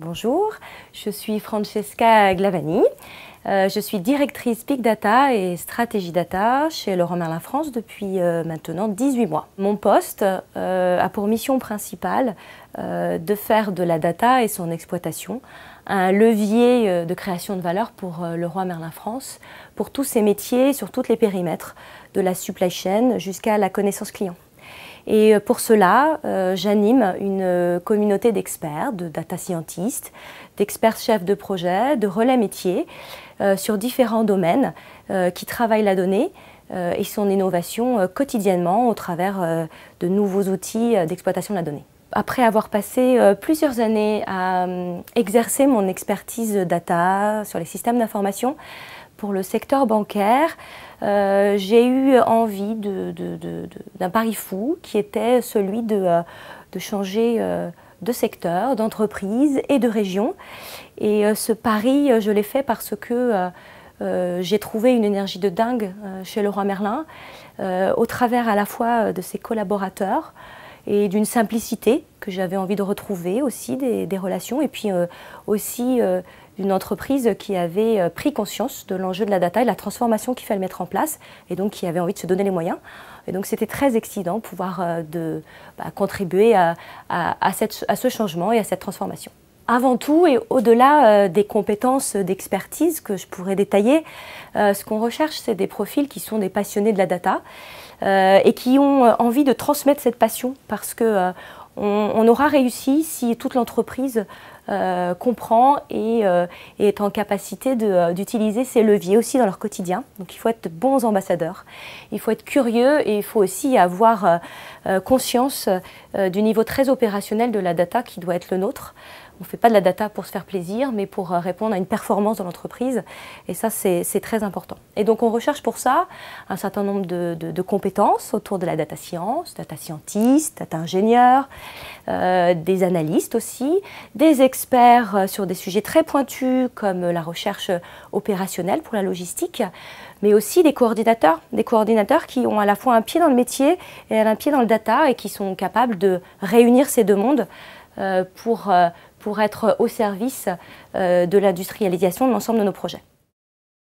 Bonjour, je suis Francesca Glavani. Euh, je suis directrice Big Data et Stratégie Data chez Laurent Merlin France depuis euh, maintenant 18 mois. Mon poste euh, a pour mission principale de faire de la data et son exploitation un levier de création de valeur pour le roi Merlin France, pour tous ses métiers, sur tous les périmètres, de la supply chain jusqu'à la connaissance client. Et euh, pour cela, euh, j'anime une euh, communauté d'experts, de data scientists, d'experts chefs de projet, de relais métiers sur différents domaines qui travaillent la donnée et son innovation quotidiennement au travers de nouveaux outils d'exploitation de la donnée après avoir passé euh, plusieurs années à euh, exercer mon expertise data sur les systèmes d'information pour le secteur bancaire, euh, j'ai eu envie d'un pari fou qui était celui de, de changer de secteur, d'entreprise et de région. Et ce pari, je l'ai fait parce que j'ai trouvé une énergie de dingue chez Leroy Merlin, au travers à la fois de ses collaborateurs, et d'une simplicité que j'avais envie de retrouver aussi des, relations et puis euh, aussi euh, d'une entreprise qui avait euh, pris conscience de l'enjeu de la data et de la transformation qu'il fallait mettre en place et donc qui avait envie de se donner les moyens. Et donc c'était très excitant pouvoir de, bah, contribuer à, à ce changement et à cette transformation avant tout et au-delà euh, des compétences d'expertise que je pourrais détailler, euh, ce qu'on recherche, c'est des profils qui sont des passionnés de la data euh, et qui ont envie de transmettre cette passion parce que on, aura réussi si toute l'entreprise euh, comprend euh, et, est en capacité euh, d'utiliser ces leviers aussi dans leur quotidien. Donc il faut être bons ambassadeurs, il faut être curieux et il faut aussi avoir conscience du niveau très opérationnel de la data qui doit être le nôtre. On ne fait pas de la data pour se faire plaisir, mais pour répondre à une performance dans l'entreprise. Et ça, c'est très important. Et donc, on recherche pour ça un certain nombre de, compétences autour de la data science, data scientist, data ingénieur, des analystes aussi, des experts experts euh, sur des sujets très pointus comme la recherche opérationnelle pour la logistique, mais aussi des coordinateurs, des coordinateurs qui ont à la fois un pied dans le métier et un pied dans le data et qui sont capables de réunir ces deux mondes euh, pour, euh, pour être au service de l'industrialisation de l'ensemble de nos projets.